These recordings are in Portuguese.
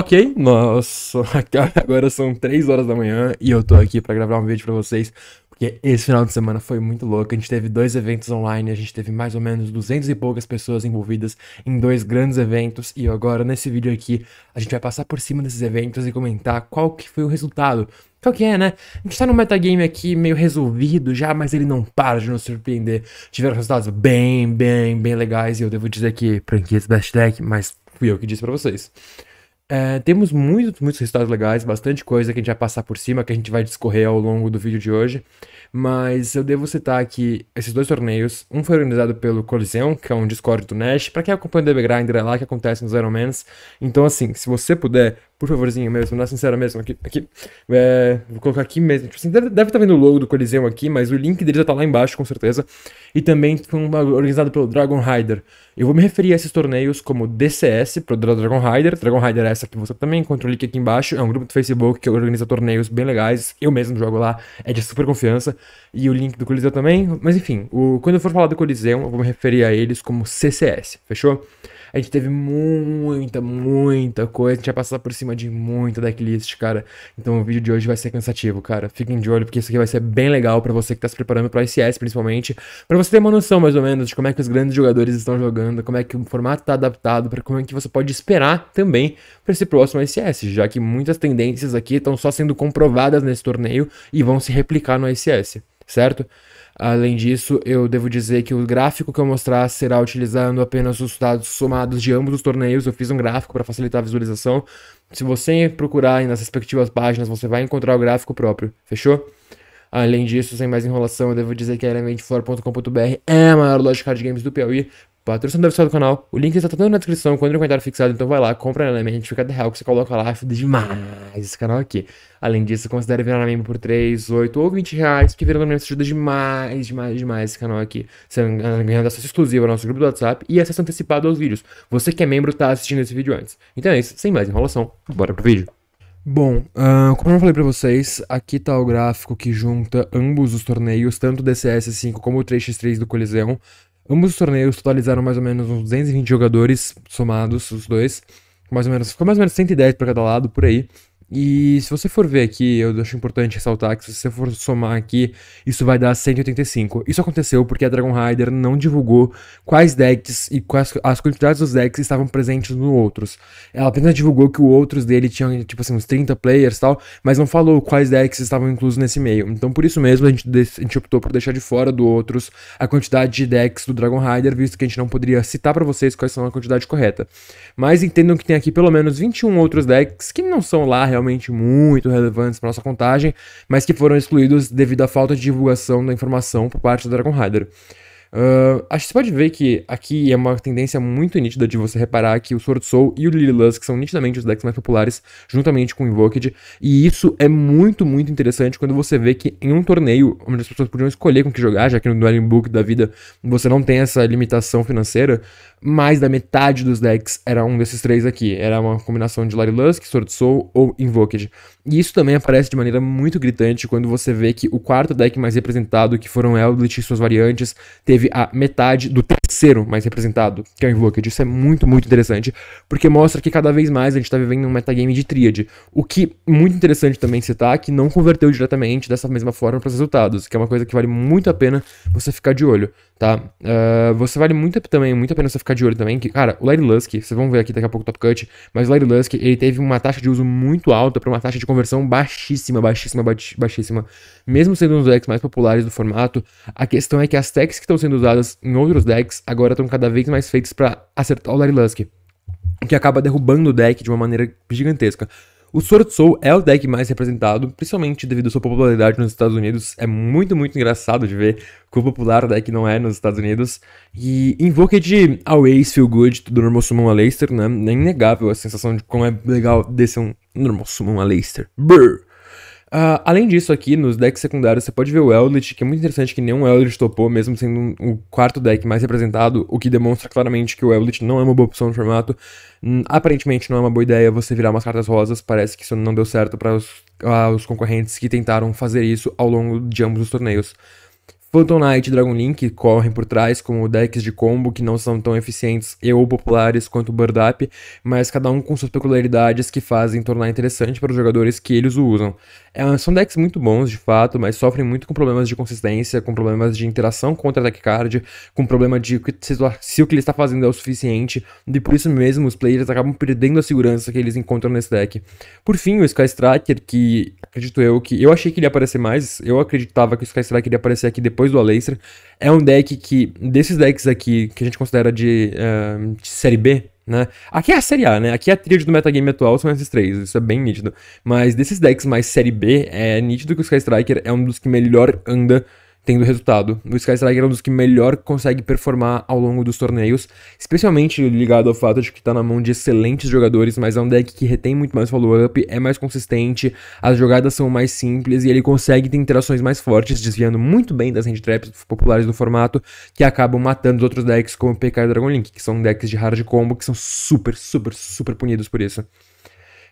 Ok, nossa, agora são 3 horas da manhã e eu tô aqui para gravar um vídeo para vocês, porque esse final de semana foi muito louco. A gente teve dois eventos online, a gente teve mais ou menos 200 e poucas pessoas envolvidas em dois grandes eventos, e agora nesse vídeo aqui a gente vai passar por cima desses eventos e comentar qual que foi o resultado. Qual que é, né? A gente tá no metagame aqui meio resolvido já, mas ele não para de nos surpreender. Tiveram resultados bem, bem, bem legais, e eu devo dizer que franquias Best deck, mas fui eu que disse para vocês. É, temos muitos, muitos resultados legais, bastante coisa que a gente vai passar por cima, que a gente vai discorrer ao longo do vídeo de hoje. Mas eu devo citar aqui esses dois torneios. Um foi organizado pelo Coliseum, que é um Discord do Nash. Para quem acompanha o DB é lá que acontece nos Ironmans. Então, assim, se você puder, por favorzinho mesmo, na sincera mesmo, aqui. aqui é, vou colocar aqui mesmo. Tipo, você assim, deve, estar tá vendo o logo do Coliseu aqui, mas o link dele já tá lá embaixo, com certeza. E também foi tipo, organizado pelo Dragon Rider. Eu vou me referir a esses torneios como DCS, pro Dragon Rider. Dragon Rider é essa que você também encontra o link aqui embaixo. É um grupo do Facebook que organiza torneios bem legais. Eu mesmo jogo lá, é de super confiança. E o link do Coliseu também. Mas enfim, o, quando eu for falar do Coliseu, eu vou me referir a eles como CCS, fechou? A gente teve muita, muita coisa. A gente vai passar por cima de muita decklist, cara. Então o vídeo de hoje vai ser cansativo, cara. Fiquem de olho, porque isso aqui vai ser bem legal para você que tá se preparando pro ICS, principalmente. para você ter uma noção, mais ou menos, de como é que os grandes jogadores estão jogando, como é que o formato tá adaptado, para como é que você pode esperar também para esse próximo ICS, já que muitas tendências aqui estão só sendo comprovadas nesse torneio e vão se replicar no ICS, certo? Além disso, eu devo dizer que o gráfico que eu mostrar será utilizando apenas os dados somados de ambos os torneios. Eu fiz um gráfico para facilitar a visualização. Se você procurar nas respectivas páginas, você vai encontrar o gráfico próprio. Fechou? Além disso, sem mais enrolação, eu devo dizer que a elementflor.com.br é a maior loja de card games do Piauí. Patrocinador oficial do canal. O link está tanto na descrição quanto no comentário fixado, então vai lá, compra na a gente fica real que você coloca lá, ajuda é demais esse canal aqui. Além disso, considere virar membro por 3, 8 ou 20 reais, porque virando membro ajuda demais, demais, demais esse canal aqui. Você ganha acesso exclusivo ao nosso grupo do WhatsApp e acesso antecipado aos vídeos. Você que é membro está assistindo esse vídeo antes. Então é isso, sem mais enrolação, bora pro vídeo. Bom, uh, como eu falei para vocês, aqui tá o gráfico que junta ambos os torneios, tanto o DCS5 como o 3x3 do Coliseu. Ambos os torneios totalizaram mais ou menos uns 220 jogadores somados, os dois. Mais ou menos, ficou mais ou menos 110 para cada lado, por aí. E se você for ver aqui, eu acho importante ressaltar que se você for somar aqui, isso vai dar 185. Isso aconteceu porque a Dragon Rider não divulgou quais decks e quais as quantidades dos decks estavam presentes no outros. Ela apenas divulgou que o outros dele tinha tipo assim uns 30 players e tal, mas não falou quais decks estavam inclusos nesse meio. Então por isso mesmo a gente, a gente optou por deixar de fora do outros a quantidade de decks do Dragon Rider, visto que a gente não poderia citar para vocês quais são a quantidade correta. Mas entendam que tem aqui pelo menos 21 outros decks que não são lá realmente realmente muito relevantes para nossa contagem, mas que foram excluídos devido à falta de divulgação da informação por parte do Dragon Rider. Uh, acho que você pode ver que aqui é uma tendência muito nítida de você reparar que o Sword Soul e o Lilith que são nitidamente os decks mais populares, juntamente com o Invoked, e isso é muito, muito interessante quando você vê que em um torneio onde as pessoas podiam escolher com que jogar, já que no Dueling Book da vida você não tem essa limitação financeira, mais da metade dos decks era um desses três aqui. Era uma combinação de Larilusk, Sword Soul ou Invoked. E isso também aparece de maneira muito gritante quando você vê que o quarto deck mais representado, que foram Eldritch e suas variantes, teve a metade do terceiro mais representado, que é o Invoked. Isso é muito, muito interessante, porque mostra que cada vez mais a gente está vivendo um metagame de tríade. O que muito interessante também citar, é que não converteu diretamente dessa mesma forma para os resultados, que é uma coisa que vale muito a pena você ficar de olho tá? Uh, você vale muito também, muito a pena você ficar de olho também, que, cara, o Larry Lusk, vocês vão ver aqui daqui a pouco o Top Cut, mas o Larry Lusk, ele teve uma taxa de uso muito alta para uma taxa de conversão baixíssima, baixíssima, baixíssima. Mesmo sendo um dos decks mais populares do formato, a questão é que as techs que estão sendo usadas em outros decks agora estão cada vez mais feitas para acertar o Larry Lusk, o que acaba derrubando o deck de uma maneira gigantesca. O Sword Soul é o deck mais representado, principalmente devido à sua popularidade nos Estados Unidos. É muito, muito engraçado de ver quão popular o deck não é nos Estados Unidos. E Invoked Always Feel Good do Normal Summon Aleister, né? É inegável a sensação de como é legal descer um Normal Summon Aleister. Brrr. Uh, além disso, aqui nos decks secundários você pode ver o Eldritch, que é muito interessante que nenhum Eldritch topou, mesmo sendo um, o quarto deck mais representado, o que demonstra claramente que o Eldritch não é uma boa opção no formato. Hum, aparentemente não é uma boa ideia você virar umas cartas rosas, parece que isso não deu certo para os, uh, os concorrentes que tentaram fazer isso ao longo de ambos os torneios. Phantom Knight e Dragon Link correm por trás como decks de combo que não são tão eficientes e ou populares quanto o Bird Up, mas cada um com suas peculiaridades que fazem tornar interessante para os jogadores que eles o usam. É, são decks muito bons, de fato, mas sofrem muito com problemas de consistência, com problemas de interação contra deck card, com problema de se o que ele está fazendo é o suficiente, e por isso mesmo os players acabam perdendo a segurança que eles encontram nesse deck. Por fim, o Sky Striker, que acredito eu que... Eu achei que ele ia aparecer mais, eu acreditava que o Sky Striker iria aparecer aqui depois depois do Aleister, é um deck que, desses decks aqui, que a gente considera de, uh, de série B, né? Aqui é a série A, né? Aqui é a tríade do metagame atual, são esses três, isso é bem nítido. Mas desses decks mais série B, é nítido que o Sky Striker é um dos que melhor anda tendo resultado. O Sky Striker é um dos que melhor consegue performar ao longo dos torneios, especialmente ligado ao fato de que está na mão de excelentes jogadores, mas é um deck que retém muito mais follow-up, é mais consistente, as jogadas são mais simples e ele consegue ter interações mais fortes, desviando muito bem das hand traps populares do formato, que acabam matando os outros decks como PK e Dragon Link, que são decks de hard combo que são super, super, super punidos por isso.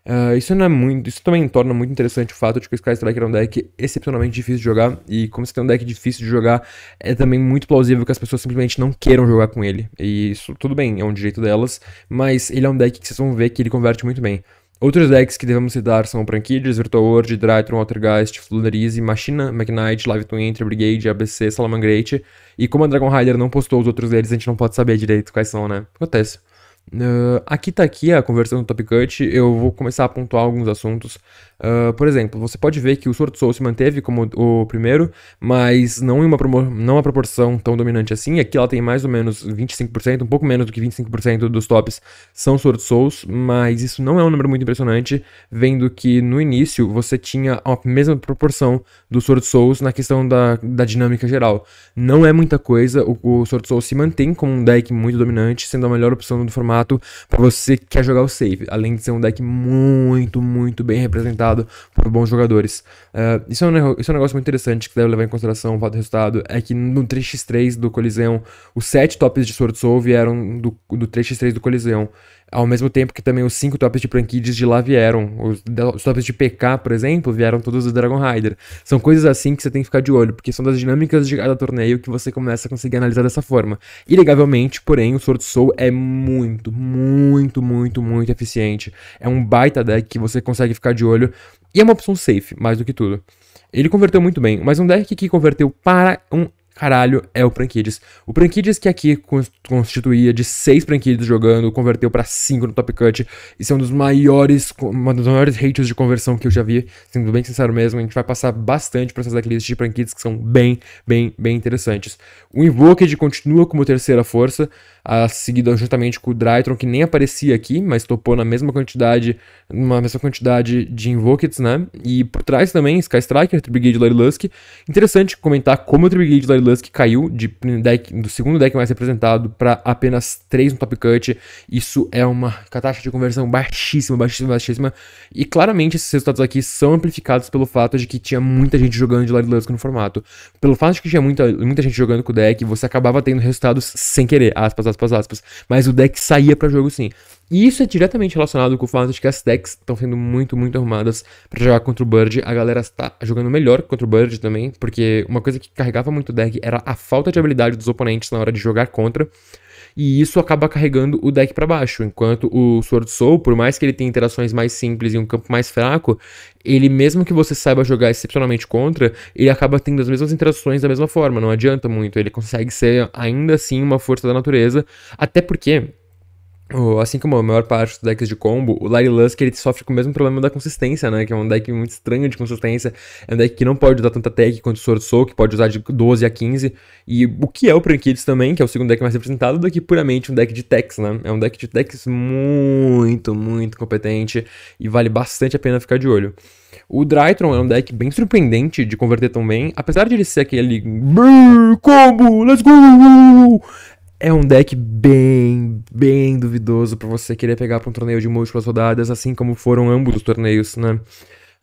Uh, isso, não é muito, isso também torna muito interessante o fato de que o Sky Striker é um deck excepcionalmente difícil de jogar, e como você tem um deck difícil de jogar, é também muito plausível que as pessoas simplesmente não queiram jogar com ele. E isso, tudo bem, é um direito delas, mas ele é um deck que vocês vão ver que ele converte muito bem. Outros decks que devemos citar são Prankidias, Virtual World, Drytron, Altergeist, Flunarize, Machina, Magnite, Live Twin, Brigade, ABC, Salamangrate. E como a Dragon Rider não postou os outros deles, a gente não pode saber direito quais são, né? Acontece. Uh, aqui tá aqui a conversão do Top Cut. Eu vou começar a pontuar alguns assuntos Uh, por exemplo, você pode ver que o Sword Soul se manteve como o primeiro, mas não em uma, não uma proporção tão dominante assim. Aqui ela tem mais ou menos 25%, um pouco menos do que 25% dos tops são Sword Souls, mas isso não é um número muito impressionante, vendo que no início você tinha a mesma proporção do Sword Souls na questão da, da dinâmica geral. Não é muita coisa, o, o Sword Souls se mantém como um deck muito dominante, sendo a melhor opção do formato para você que quer jogar o save, além de ser um deck muito, muito bem representado por bons jogadores. Uh, isso, é um, isso, é um, negócio muito interessante que deve levar em consideração o fato do resultado. É que no 3x3 do Coliseu, os 7 tops de Sword Soul vieram do, do 3x3 do Coliseu. Ao mesmo tempo que também os 5 tops de Prankids de lá vieram. Os, os tops de PK, por exemplo, vieram todos do Dragon Rider. São coisas assim que você tem que ficar de olho, porque são das dinâmicas de cada torneio que você começa a conseguir analisar dessa forma. Ilegavelmente, porém, o Sword Soul é muito, muito, muito, muito eficiente. É um baita deck que você consegue ficar de olho e é uma opção safe, mais do que tudo. Ele converteu muito bem, mas um deck que converteu para um caralho é o Prankides. O Prankides que aqui constituía de 6 Prankides jogando, converteu para 5 no Top Cut. Isso é um dos maiores, uma dos maiores rates de conversão que eu já vi, sendo bem sincero mesmo. A gente vai passar bastante para essas decklists de Prankides que são bem, bem, bem interessantes. O Invoked continua como terceira força a, seguida juntamente com o Drytron, que nem aparecia aqui, mas topou na mesma quantidade, uma mesma quantidade de Invokets, né? E por trás também Sky Striker, Tribigade Larilusk. Interessante comentar como o Tribigade Larilusk caiu de deck, do segundo deck mais representado para apenas 3 no top cut. Isso é uma taxa de conversão baixíssima, baixíssima, baixíssima. E claramente esses resultados aqui são amplificados pelo fato de que tinha muita gente jogando de Larilusk no formato. Pelo fato de que tinha muita, muita gente jogando com o deck, você acabava tendo resultados sem querer, aspas aspas, aspas. Mas o deck saía para jogo sim. E isso é diretamente relacionado com o fato de que as decks estão sendo muito, muito arrumadas para jogar contra o Bird. A galera está jogando melhor contra o Bird também, porque uma coisa que carregava muito o deck era a falta de habilidade dos oponentes na hora de jogar contra e isso acaba carregando o deck para baixo. Enquanto o Sword Soul, por mais que ele tenha interações mais simples e um campo mais fraco, ele mesmo que você saiba jogar excepcionalmente contra, ele acaba tendo as mesmas interações da mesma forma, não adianta muito, ele consegue ser ainda assim uma força da natureza, até porque assim como a maior parte dos decks de combo, o Larry Lusk ele sofre com o mesmo problema da consistência, né? Que é um deck muito estranho de consistência. É um deck que não pode usar tanta tech quanto o Sword Soul, que pode usar de 12 a 15. E o que é o Prankids também, que é o segundo deck mais representado, do que puramente um deck de techs, né? É um deck de techs muito, muito competente e vale bastante a pena ficar de olho. O Drytron é um deck bem surpreendente de converter também, apesar de ele ser aquele combo, let's go! É um deck bem, bem duvidoso para você querer pegar pra um torneio de múltiplas rodadas, assim como foram ambos os torneios, né?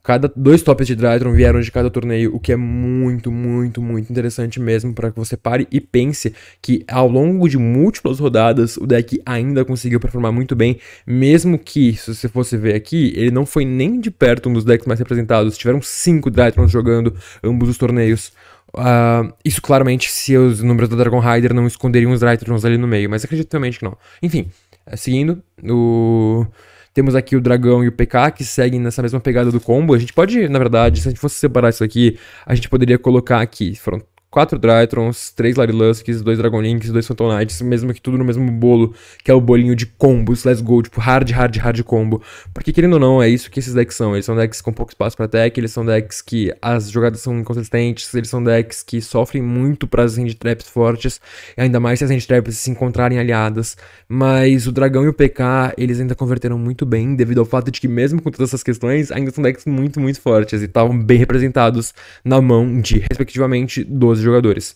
Cada, dois tops de Drytron vieram de cada torneio, o que é muito, muito, muito interessante mesmo para que você pare e pense que ao longo de múltiplas rodadas o deck ainda conseguiu performar muito bem, mesmo que, se você fosse ver aqui, ele não foi nem de perto um dos decks mais representados. Tiveram cinco Drytrons jogando ambos os torneios. Uh, isso claramente se os números da Dragon Rider não esconderiam os Drytrons ali no meio, mas acredito realmente que não. Enfim, eh, seguindo, o... temos aqui o Dragão e o PK que seguem nessa mesma pegada do combo. A gente pode, na verdade, se a gente fosse separar isso aqui, a gente poderia colocar aqui. Foram quatro Drytrons, três Larilusks, dois Dragonlinks, dois Knights, mesmo que tudo no mesmo bolo, que é o bolinho de combos, let's go, tipo hard, hard, hard combo. Porque querendo ou não, é isso que esses decks são. Eles são decks com pouco espaço para tech, eles são decks que as jogadas são inconsistentes, eles são decks que sofrem muito para as hand traps fortes, ainda mais se as hand traps se encontrarem aliadas. Mas o Dragão e o PK, eles ainda converteram muito bem, devido ao fato de que mesmo com todas essas questões, ainda são decks muito, muito fortes e estavam bem representados na mão de, respectivamente, 12 jogadores.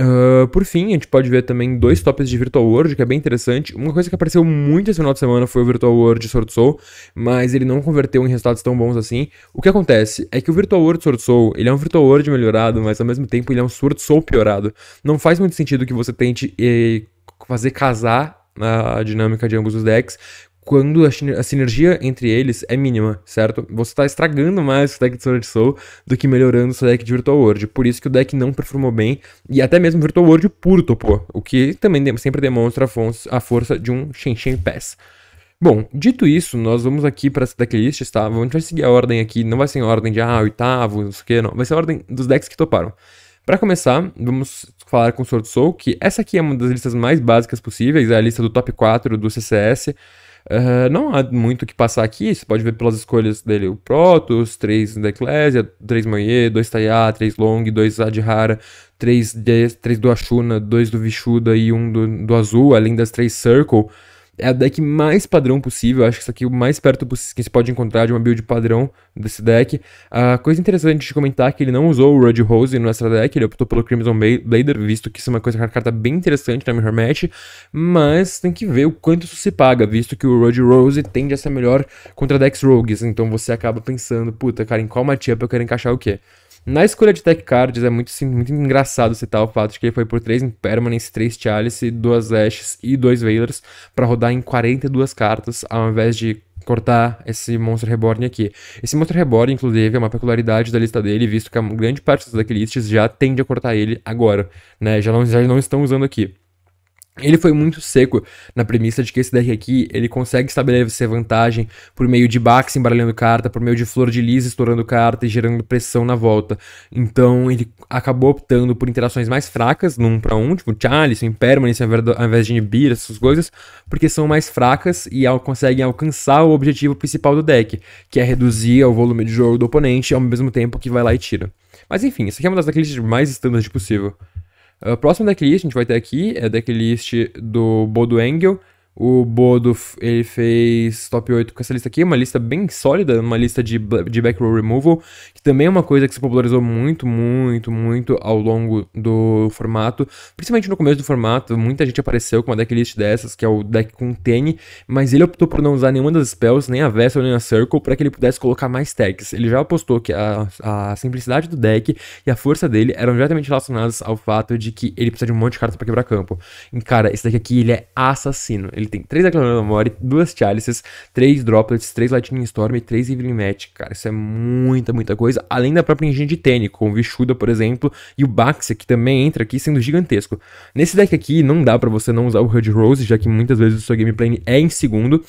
Uh, por fim, a gente pode ver também dois tops de Virtual World, que é bem interessante. Uma coisa que apareceu muito esse final de semana foi o Virtual World Sword Soul, mas ele não converteu em resultados tão bons assim. O que acontece é que o Virtual World Sword Soul, ele é um Virtual World melhorado, mas ao mesmo tempo ele é um Sword Soul piorado. Não faz muito sentido que você tente eh, fazer casar na dinâmica de ambos os decks quando a, sinergia entre eles é mínima, certo? Você está estragando mais o deck de Sword Soul do que melhorando o seu deck de Virtual World. Por isso que o deck não performou bem, e até mesmo Virtual World puro topou, o que também sempre demonstra a, força de um Shen Shen Pass. Bom, dito isso, nós vamos aqui para essa decklist, tá? A gente vai seguir a ordem aqui, não vai ser em ordem de, ah, oitavo, não sei o que, não. Vai ser a ordem dos decks que toparam. Para começar, vamos falar com o Sword Soul, que essa aqui é uma das listas mais básicas possíveis, é a lista do top 4 do CCS, Uh, não há muito o que passar aqui, você pode ver pelas escolhas dele o Protoss, 3 da Eclésia, 3 Moie, 2 Taiá, 3 Long, 2 Adhara, 3, 3 do Ashuna, 2 do Vishuda e 1 um do, do Azul, além das 3 Circle é a deck mais padrão possível. Acho que isso aqui é o mais perto que se pode encontrar de uma build padrão desse deck. A uh, coisa interessante de comentar é que ele não usou o Red Rose no extra deck, ele optou pelo Crimson Blader, visto que isso é uma coisa, uma carta é bem interessante na Mirror Match, mas tem que ver o quanto isso se paga, visto que o Red Rose tende a ser melhor contra decks rogues. Então você acaba pensando, puta, cara, em qual matchup eu quero encaixar o quê? Na escolha de tech cards é muito, sim, muito engraçado citar o fato de que ele foi por 3 Impermanence, 3 Chalice, 2 Ashes e 2 Veilers para rodar em 42 cartas, ao invés de cortar esse Monster Reborn aqui. Esse Monster Reborn, inclusive, é uma peculiaridade da lista dele, visto que a grande parte dos decklists já tende a cortar ele agora, né? Já não, já não estão usando aqui. Ele foi muito seco na premissa de que esse deck aqui, ele consegue estabelecer vantagem por meio de Bax embaralhando carta, por meio de Flor de Lis estourando carta e gerando pressão na volta. Então ele acabou optando por interações mais fracas, num para um, tipo Chalice, Impermanence, ao invés de inibir, essas coisas, porque são mais fracas e conseguem alcançar o objetivo principal do deck, que é reduzir o volume de jogo do oponente ao mesmo tempo que vai lá e tira. Mas enfim, isso aqui é uma das decklists mais standards possível. Uh, próximo decklist, a gente vai ter aqui, é a decklist do Bodo Engel, o Bodo, ele fez top 8 com essa lista aqui, uma lista bem sólida, uma lista de, de back row removal, que também é uma coisa que se popularizou muito, muito, muito ao longo do formato, principalmente no começo do formato, muita gente apareceu com uma decklist dessas, que é o deck com Tene, mas ele optou por não usar nenhuma das spells, nem a Vessel, nem a Circle, para que ele pudesse colocar mais tags. Ele já apostou que a, a simplicidade do deck e a força dele eram diretamente relacionadas ao fato de que ele precisa de um monte de cartas para quebrar campo. E cara, esse deck aqui, ele é assassino, ele ele tem três Memória, duas Chalices, três Droplets, três Lightning Storm e três Evelyn Match. Cara, isso é muita, muita coisa. Além da própria engine de Tene, com o Vishuda, por exemplo, e o Baxia, que também entra aqui sendo gigantesco. Nesse deck aqui, não dá para você não usar o Red Rose, já que muitas vezes o seu gameplay é em segundo.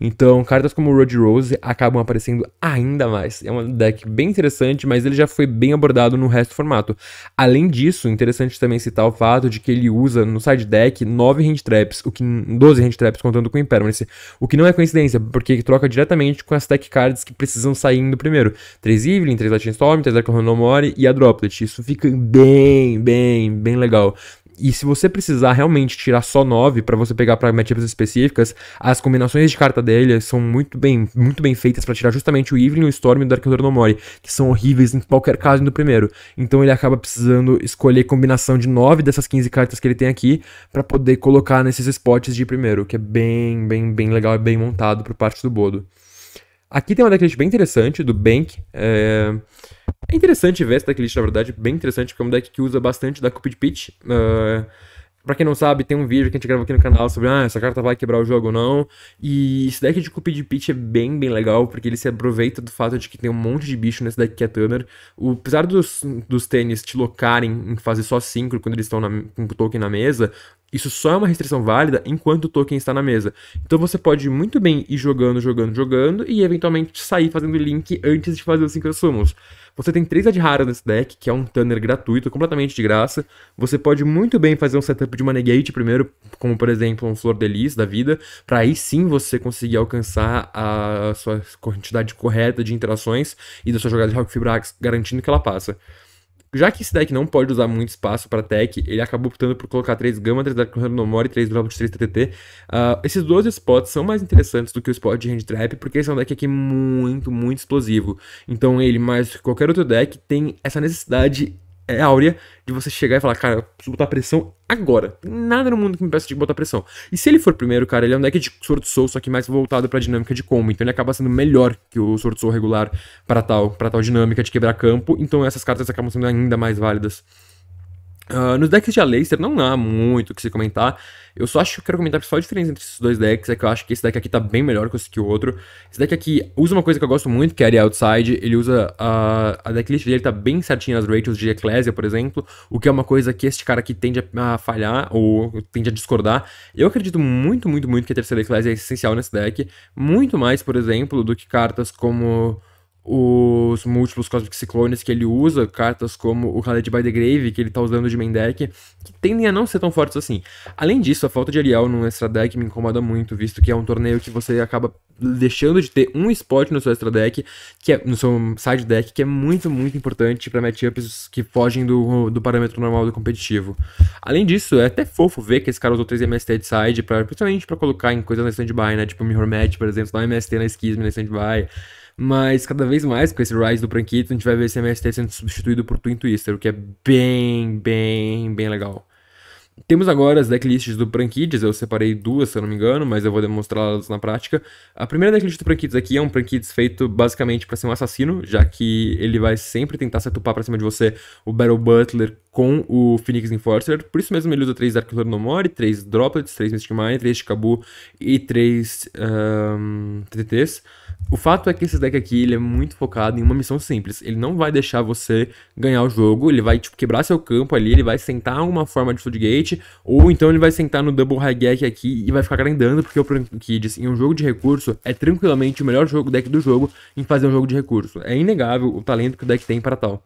Então, cartas como o Red Rose acabam aparecendo ainda mais. É um deck bem interessante, mas ele já foi bem abordado no resto do formato. Além disso, interessante também citar o fato de que ele usa no side deck 9 hand traps, o que 12 hand traps contando com Impermanence. Assim, o que não é coincidência, porque troca diretamente com as tech cards que precisam saindo primeiro. 3 Evelyn, 3 Lightning Storm, 3 Echo e a Droplet. Isso fica bem, bem, bem legal. E se você precisar realmente tirar só 9 para você pegar para matchups específicas, as combinações de carta dele são muito bem, muito bem feitas para tirar justamente o Evelyn, o Storm e o Dark Lord Nomori, que são horríveis em qualquer caso no primeiro. Então ele acaba precisando escolher combinação de 9 dessas 15 cartas que ele tem aqui para poder colocar nesses spots de primeiro, que é bem, bem, bem legal e bem montado por parte do Bodo. Aqui tem uma decklist bem interessante do Bank. É... É interessante ver essa decklist, na verdade, bem interessante, porque é um deck que usa bastante da Cupid Pitch. Uh, Pra quem não sabe, tem um vídeo que a gente gravou aqui no canal sobre ah, essa carta vai quebrar o jogo ou não. E esse deck de Cupid Pitch é bem, bem legal, porque ele se aproveita do fato de que tem um monte de bicho nesse deck que é Thunder. O, apesar dos, dos tênis te locarem em fazer só 5 quando eles estão com o token na mesa, isso só é uma restrição válida enquanto o token está na mesa. Então você pode muito bem ir jogando, jogando, jogando e eventualmente sair fazendo link antes de fazer os 5 sumos. Você tem 3 ad raras nesse deck, que é um Tanner gratuito, completamente de graça. Você pode muito bem fazer um setup de uma negate primeiro, como por exemplo um Flor de da vida, para aí sim você conseguir alcançar a sua quantidade correta de interações e da sua jogada de Hawk Fibrax, garantindo que ela passa. Já que esse deck não pode usar muito espaço para tech, ele acabou optando por colocar 3 Gama, 3 Dark more e 3 Droplet 3 TTT. Uh, esses dois spots são mais interessantes do que o spot de Hand Trap, porque esse é um deck aqui muito, muito explosivo. Então ele, mais qualquer outro deck, tem essa necessidade é áurea de você chegar e falar, cara, eu preciso botar pressão agora. Tem nada no mundo que me peça de botar pressão. E se ele for primeiro, cara, ele é um deck de Sword Soul, só que mais voltado pra dinâmica de combo. Então ele acaba sendo melhor que o Sword Soul regular para tal, pra tal dinâmica de quebrar campo. Então essas cartas acabam sendo ainda mais válidas ah, nos decks de Aleister não há muito o que se comentar. Eu só acho que eu quero comentar só a diferença entre esses dois decks. É que eu acho que esse deck aqui tá bem melhor que o outro. Esse deck aqui usa uma coisa que eu gosto muito, que é a Outside. Ele usa a, a decklist dele, tá bem certinha nas ratios de Ecclesia, por exemplo. O que é uma coisa que este cara aqui tende a, falhar ou tende a discordar. Eu acredito muito, muito, muito que a terceira Ecclesia é essencial nesse deck. Muito mais, por exemplo, do que cartas como os múltiplos Cosmic ciclones que ele usa, cartas como o Khaled by the Grave, que ele tá usando de main deck, que tendem a não ser tão fortes assim. Além disso, a falta de Ariel num extra deck me incomoda muito, visto que é um torneio que você acaba deixando de ter um spot no seu extra deck, que é, no seu side deck, que é muito, muito importante para matchups que fogem do, do parâmetro normal do competitivo. Além disso, é até fofo ver que esse cara usou 3 MST de side, pra, principalmente para colocar em coisas na stand-by, né? Tipo Mirror Match, por exemplo, dá um MST na Schism na stand-by. Mas cada vez mais, com esse rise do Prankito a gente vai ver esse MST sendo substituído por Twin Twister, o que é bem, bem, bem legal. Temos agora as decklists do Prankids, eu separei duas, se eu não me engano, mas eu vou demonstrá-las na prática. A primeira decklist do Prankids aqui é um Prankids feito basicamente para ser um assassino, já que ele vai sempre tentar se atupar pra cima de você o Battle Butler com o Phoenix Enforcer. Por isso mesmo ele usa 3 Dark Lord no More, 3 Droplets, 3 Mystic Mind, 3 Shikabu e 3 um, o fato é que esse deck aqui ele é muito focado em uma missão simples. Ele não vai deixar você ganhar o jogo, ele vai tipo, quebrar seu campo ali, ele vai sentar uma forma de floodgate, ou então ele vai sentar no double highgate aqui e vai ficar grindando, porque o Kids em um jogo de recurso é tranquilamente o melhor jogo deck do jogo em fazer um jogo de recurso. É inegável o talento que o deck tem para tal.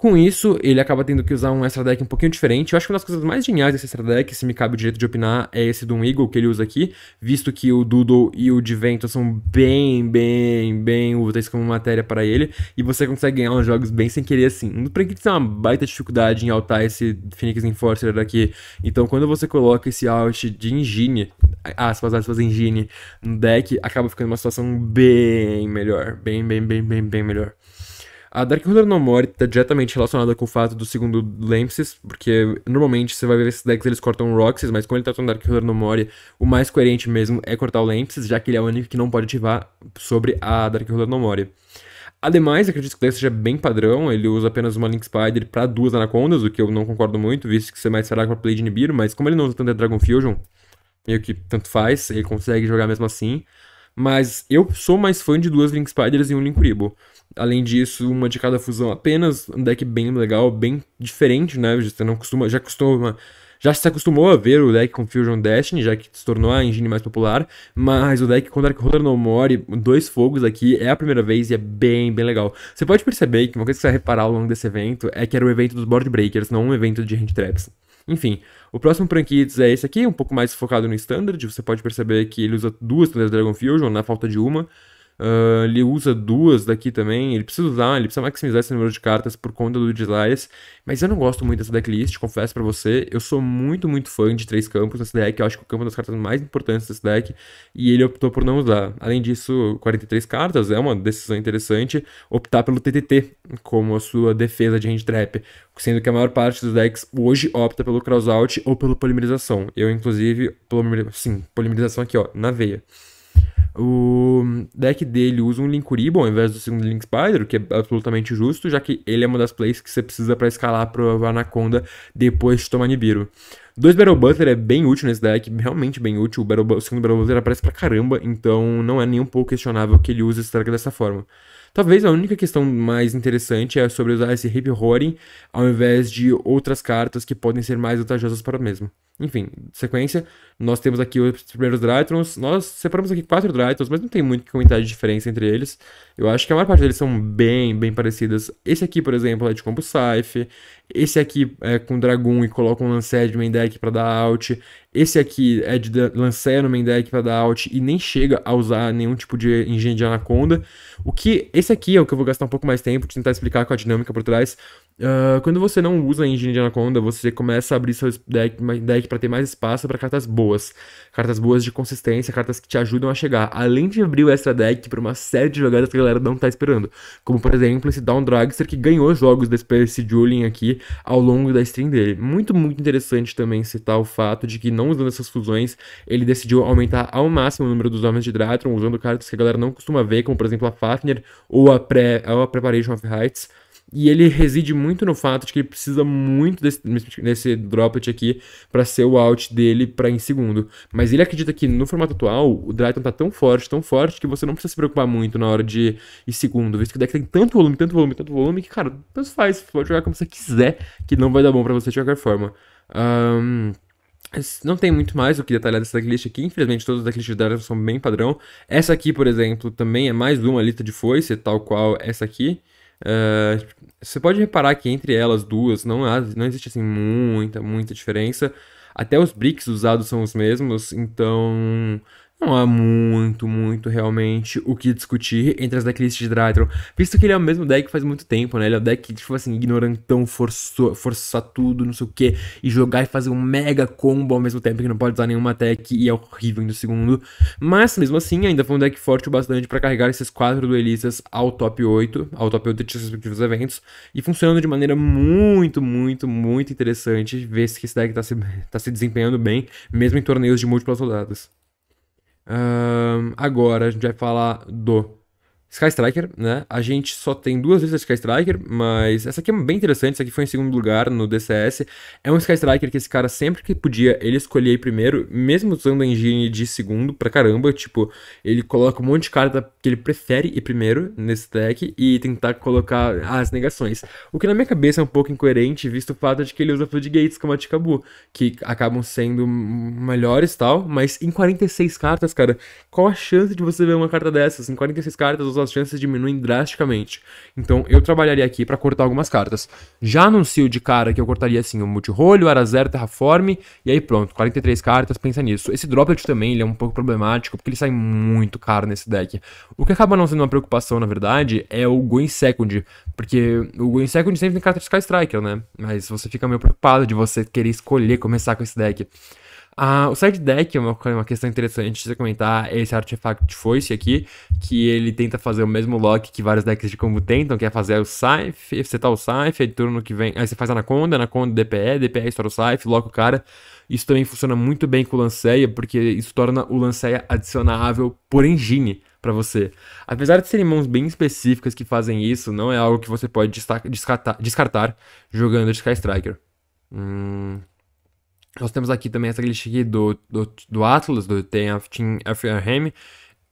Com isso, ele acaba tendo que usar um extra deck um pouquinho diferente. Eu acho que uma das coisas mais geniais desse extra deck, se me cabe o direito de opinar, é esse Doom Eagle que ele usa aqui, visto que o Doodle e o Divento são bem, bem, bem úteis como matéria para ele, e você consegue ganhar uns jogos bem sem querer assim. No Prankit tem uma baita dificuldade em altar esse Phoenix Enforcer daqui, então quando você coloca esse out de Engine, aspas, aspas, Engine, no deck, acaba ficando uma situação bem melhor, bem, bem, bem, bem, bem melhor. A Dark Ruler No More está diretamente relacionada com o fato do segundo Lampsis, porque normalmente você vai ver esses decks eles cortam Roxas, mas quando ele tá com Dark Ruler No More, o mais coerente mesmo é cortar o Lampsis já que ele é o único que não pode ativar sobre a Dark Ruler No More. Ademais, acredito que o deck seja bem padrão, ele usa apenas uma Link Spider para duas Anacondas, o que eu não concordo muito, visto que você é mais fraco a play de Nibiru, mas como ele não usa tanta é Dragon Fusion, meio que tanto faz, ele consegue jogar mesmo assim. Mas eu sou mais fã de duas Link Spiders e um Link Uribo. Além disso, uma de cada fusão apenas, um deck bem legal, bem diferente, né? Você não costuma, já costuma já se acostumou a ver o deck com Fusion Destiny, já que se tornou a engine mais popular, mas o deck com Dark Roller No More, dois fogos aqui, é a primeira vez e é bem, bem legal. Você pode perceber que uma coisa que você vai reparar ao longo desse evento é que era o evento dos Board Breakers, não um evento de Hand Traps. Enfim, o próximo Prankids é esse aqui, um pouco mais focado no Standard, você pode perceber que ele usa duas Thunders Dragon Fusion, na falta de uma, Uh, ele usa duas daqui também. Ele precisa usar, ele precisa maximizar esse número de cartas por conta do Desires. Mas eu não gosto muito dessa decklist, confesso para você. Eu sou muito, muito fã de três campos nessa deck. Eu acho que o campo é uma das cartas mais importantes desse deck. E ele optou por não usar. Além disso, 43 cartas é uma decisão interessante. Optar pelo TTT como a sua defesa de hand trap. Sendo que a maior parte dos decks hoje opta pelo crossout ou pela polimerização. Eu, inclusive, Sim, polimerização aqui, ó, na veia. O deck dele usa um Link Uribe ao invés do segundo Link Spider, o que é absolutamente justo, já que ele é uma das plays que você precisa para escalar pro Anaconda depois de tomar Nibiru. Dois Battle é bem útil nesse deck, realmente bem útil. O, Battle, o segundo Battle aparece pra caramba, então não é nem um pouco questionável que ele use esse deck dessa forma. Talvez a única questão mais interessante é sobre usar esse Hip Hoarding ao invés de outras cartas que podem ser mais vantajosas para o mesmo. Enfim, sequência, nós temos aqui os primeiros Drytrons. Nós separamos aqui quatro Drytrons, mas não tem muito que comentar de diferença entre eles. Eu acho que a maior parte deles são bem, bem parecidas. Esse aqui, por exemplo, é de combo Scythe. Esse aqui é com Dragon e coloca um Lancet de main deck pra dar out. Esse aqui é de Lancet no main deck pra dar out e nem chega a usar nenhum tipo de engenho de Anaconda. O que, esse aqui é o que eu vou gastar um pouco mais tempo de tentar explicar com a dinâmica por trás. Uh, quando você não usa a engine de Anaconda, você começa a abrir seu deck, deck para ter mais espaço para cartas boas. Cartas boas de consistência, cartas que te ajudam a chegar. Além de abrir o extra deck para uma série de jogadas que a galera não tá esperando. Como, por exemplo, esse Down Dragster que ganhou jogos desse esse Julian aqui ao longo da stream dele. Muito, muito interessante também citar o fato de que, não usando essas fusões, ele decidiu aumentar ao máximo o número dos homens de Dratron, usando cartas que a galera não costuma ver, como, por exemplo, a Fafnir ou a, Pre, ou a Preparation of Heights e ele reside muito no fato de que ele precisa muito desse, desse droplet aqui para ser o out dele para em segundo. Mas ele acredita que no formato atual o Drayton tá tão forte, tão forte, que você não precisa se preocupar muito na hora de ir segundo. Visto que o deck tem tanto volume, tanto volume, tanto volume, que, cara, tanto faz, pode jogar como você quiser, que não vai dar bom para você de qualquer forma. Um, não tem muito mais o que detalhar dessa decklist aqui. Infelizmente, todas as decklists de Drayton são bem padrão. Essa aqui, por exemplo, também é mais uma lista de foice, tal qual essa aqui. Ah, você pode reparar que entre elas duas não, há, não existe assim muita, muita diferença. Até os BRICS usados são os mesmos, então não há é muito, muito realmente o que discutir entre as decklists de Drytron, visto que ele é o mesmo deck faz muito tempo, né? Ele é o deck que, tipo assim, ignorantão, forçou, forçar tudo, não sei o quê e jogar e fazer um mega combo ao mesmo tempo, que não pode usar nenhuma tech e é horrível no segundo. Mas, mesmo assim, ainda foi um deck forte o bastante para carregar esses quatro duelistas ao top 8, ao top 8 de seus respectivos eventos, e funcionando de maneira muito, muito, muito interessante ver se esse deck tá se, tá se desempenhando bem, mesmo em torneios de múltiplas rodadas. Uh, agora a gente vai falar do Sky Striker, né? A gente só tem duas listas de Sky Striker, mas essa aqui é bem interessante, essa aqui foi em segundo lugar no DCS. É um Sky Striker que esse cara sempre que podia, ele escolhia ir primeiro, mesmo usando a engine de segundo pra caramba, tipo, ele coloca um monte de carta que ele prefere ir primeiro nesse deck e tentar colocar as negações. O que na minha cabeça é um pouco incoerente, visto o fato de que ele usa Floodgates como a Chikabu, que acabam sendo melhores e tal, mas em 46 cartas, cara, qual a chance de você ver uma carta dessas? Em 46 cartas, as chances diminuem drasticamente. Então eu trabalharia aqui para cortar algumas cartas. Já anuncio de cara que eu cortaria assim o multirolho, Ara Zero, Terraform, e aí pronto, 43 cartas, pensa nisso. Esse Droplet também ele é um pouco problemático, porque ele sai muito caro nesse deck. O que acaba não sendo uma preocupação, na verdade, é o Going Second, porque o Going Second sempre tem carta de Sky Striker, né? Mas você fica meio preocupado de você querer escolher começar com esse deck. Ah, o side deck é uma, uma questão interessante de você comentar. Esse artefact foice aqui, que ele tenta fazer o mesmo lock que vários decks de combo tentam, que é fazer o Scythe, você tá o Scythe, aí turno que vem. Aí você faz Anaconda, Anaconda DPE, DPE estoura o Scythe, loca o cara. Isso também funciona muito bem com o Lanceia, porque isso torna o Lanceia adicionável por engine para você. Apesar de serem mãos bem específicas que fazem isso, não é algo que você pode descartar, descartar jogando de Sky Striker. Hum. Nós temos aqui também essa lista aqui do, do, do Atlas, do Ten of Team Effingham,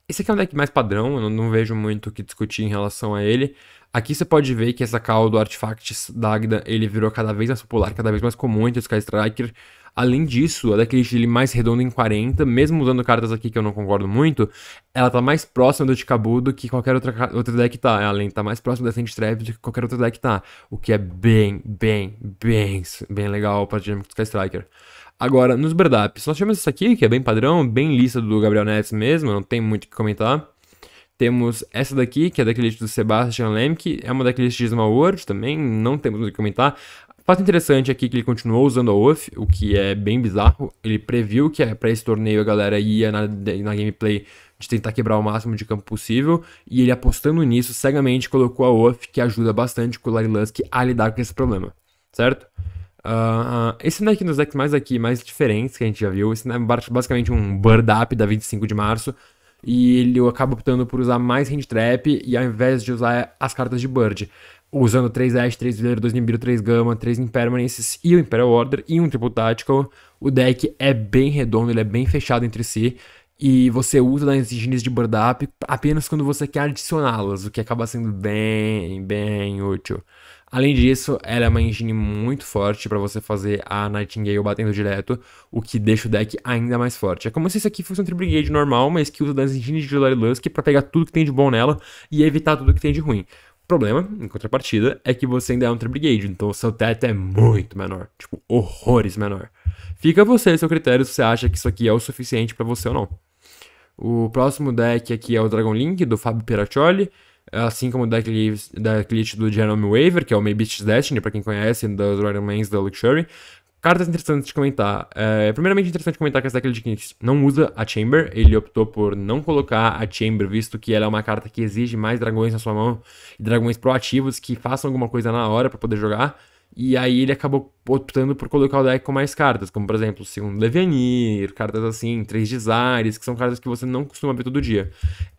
esse aqui é um deck mais padrão, eu não vejo muito o que discutir em relação a ele. Aqui você pode ver que essa call do Artifacts Dagda, ele virou cada vez mais popular, cada vez mais comum entre os Sky Striker. Além disso, a decklist dele mais redonda em 40, mesmo usando cartas aqui que eu não concordo muito, ela tá mais próxima do Tikabu do que qualquer outra, outro deck tá. Além, tá mais próxima da Sand Trap do que qualquer outro deck tá. O que é bem, bem, bem, bem legal pra do Sky Striker. Agora, nos breadups, nós temos isso aqui, que é bem padrão, bem lista do Gabriel Nets mesmo, não tem muito o que comentar. Temos essa daqui, que é a decklist do Sebastian Lemke, é uma decklist de Small World também, não temos muito o que comentar. Fato interessante aqui é que ele continuou usando a Wolf, o que é bem bizarro. Ele previu que é para esse torneio a galera ia na, na gameplay de tentar quebrar o máximo de campo possível, e ele apostando nisso, cegamente colocou a Wolf, que ajuda bastante o Larry Lusk a lidar com esse problema, certo? Uh, uh, esse deck é decks mais aqui, mais diferentes que a gente já viu. Esse é basicamente um Bird Up da 25 de março. E ele acaba optando por usar mais Hand Trap e ao invés de usar as cartas de Bird. Usando 3 Ash, 3 Vileiro, 2 Nibiru, 3 Gama, 3 Impermanences e o Imperial Order e um Triple Tactical. O deck é bem redondo, ele é bem fechado entre si. E você usa as engines de Bird Up apenas quando você quer adicioná-las, o que acaba sendo bem, bem útil. Além disso, ela é uma engine muito forte para você fazer a Nightingale batendo direto, o que deixa o deck ainda mais forte. É como se isso aqui fosse um Tribrigade normal, mas que usa das engines de Lusk é para pegar tudo que tem de bom nela e evitar tudo que tem de ruim. O problema, em contrapartida, é que você ainda é um Tribrigade, então o seu teto é muito menor, tipo, horrores menor. Fica você seu critério se você acha que isso aqui é o suficiente para você ou não. O próximo deck aqui é o Dragon Link, do Fábio Piraccioli assim como daquele, daquele do de Genome Waver, que é o maybe Destiny, para quem conhece, das Royal Mans da Luxury. Cartas tá interessantes de comentar. É, primeiramente, interessante comentar que essa deck de Kinks não usa a Chamber. Ele optou por não colocar a Chamber, visto que ela é uma carta que exige mais dragões na sua mão e dragões proativos que façam alguma coisa na hora para poder jogar. E aí ele acabou optando por colocar o deck com mais cartas, como por exemplo, o segundo Devenir, cartas assim, três desaires, que são cartas que você não costuma ver todo dia.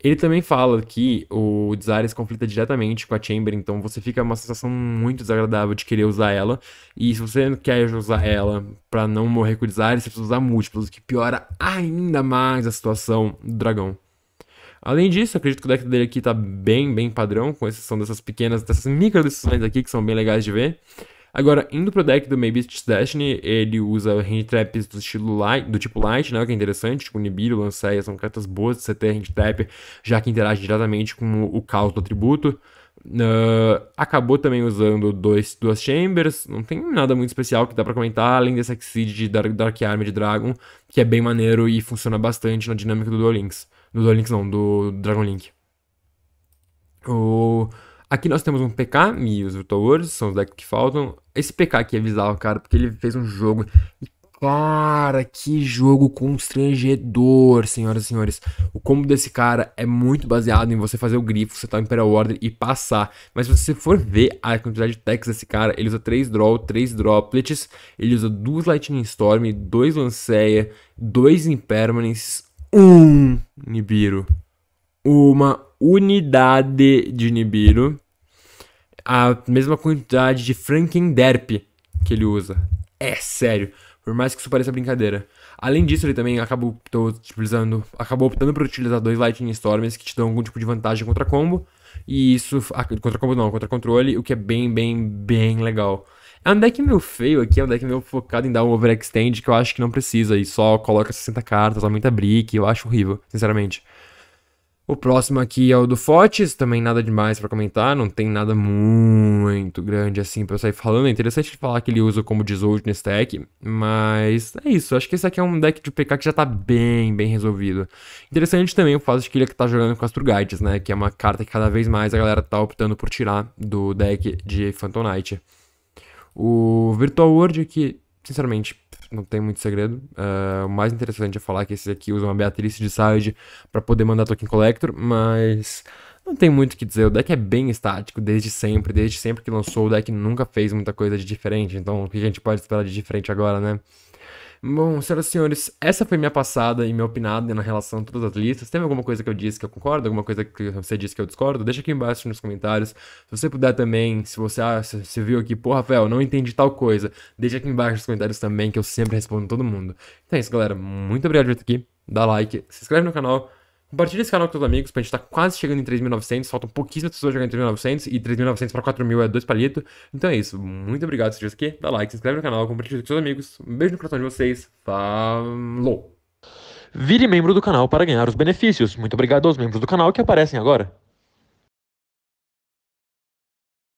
Ele também fala que o desaires conflita diretamente com a Chamber, então você fica uma sensação muito desagradável de querer usar ela. E se você quer usar ela para não morrer com o desaires, você precisa usar múltiplos, o que piora ainda mais a situação do dragão. Além disso, acredito que o deck dele aqui tá bem, bem padrão, com exceção dessas pequenas, dessas micro decisões aqui que são bem legais de ver. Agora, indo pro deck do It's Destiny, ele usa hand traps do estilo light, do tipo light, né? O que é interessante, tipo Nibiru, Lanceia, são cartas boas de CT hand trap, já que interage diretamente com o caos do atributo. Uh, acabou também usando dois, duas Chambers, não tem nada muito especial que dá para comentar, além desse Exceed de Dark, Dark Arm de Dragon, que é bem maneiro e funciona bastante na dinâmica do Duel Links. Do Duel Links não, do Dragon Link. O... Aqui nós temos um PK e os Virtual são os decks que faltam. Esse PK aqui é bizarro, cara, porque ele fez um jogo. E, cara, que jogo constrangedor, senhoras e senhores. O combo desse cara é muito baseado em você fazer o grifo, você tá Imperial Order e passar. Mas se você for ver a quantidade de decks desse cara, ele usa 3 draw, 3 droplets, ele usa 2 Lightning Storm, 2 Lanceia, 2 Impermanence, 1 um Nibiru uma unidade de Nibiru, a mesma quantidade de Frankenderp que ele usa. É sério, por mais que isso pareça brincadeira. Além disso, ele também acabou, utilizando, acabou optando por utilizar dois Lightning Storms que te dão algum tipo de vantagem contra combo. E isso. Ah, contra combo não, contra controle, o que é bem, bem, bem legal. É um deck meio feio aqui, é um deck meio focado em dar um overextend que eu acho que não precisa. E só coloca 60 cartas, aumenta brick, eu acho horrível, sinceramente. O próximo aqui é o do Fotis, também nada demais para comentar, não tem nada muito grande assim para eu sair falando. É interessante falar que ele usa como 18 nesse deck, mas é isso. Acho que esse aqui é um deck de PK que já tá bem, bem resolvido. Interessante também o fato de que ele é tá jogando com as Turguides, né? Que é uma carta que cada vez mais a galera tá optando por tirar do deck de Phantom Knight. O Virtual World que, sinceramente, não tem muito segredo. Uh, o mais interessante é falar que esses aqui usam a Beatrice de Side para poder mandar Token Collector, mas não tem muito o que dizer. O deck é bem estático desde sempre, desde sempre que lançou, o deck nunca fez muita coisa de diferente. Então, o que a gente pode esperar de diferente agora, né? Bom, senhoras e senhores, essa foi minha passada e minha opinada na relação a todas as listas. Teve alguma coisa que eu disse que eu concordo, alguma coisa que você disse que eu discordo? Deixa aqui embaixo nos comentários. Se você puder também, se você ah, se viu aqui, pô, Rafael, não entendi tal coisa, deixa aqui embaixo nos comentários também, que eu sempre respondo todo mundo. Então é isso, galera. Muito obrigado por estar aqui. Dá like, se inscreve no canal Compartilha esse canal com seus amigos, pra gente tá quase chegando em 3.900, faltam pouquíssimas pessoas jogando em 3.900, e 3.900 pra 4.000 é dois palitos. Então é isso, muito obrigado por aqui, dá like, se inscreve no canal, compartilha com seus amigos, um beijo no coração de vocês, falou! Vire membro do canal para ganhar os benefícios. Muito obrigado aos membros do canal que aparecem agora.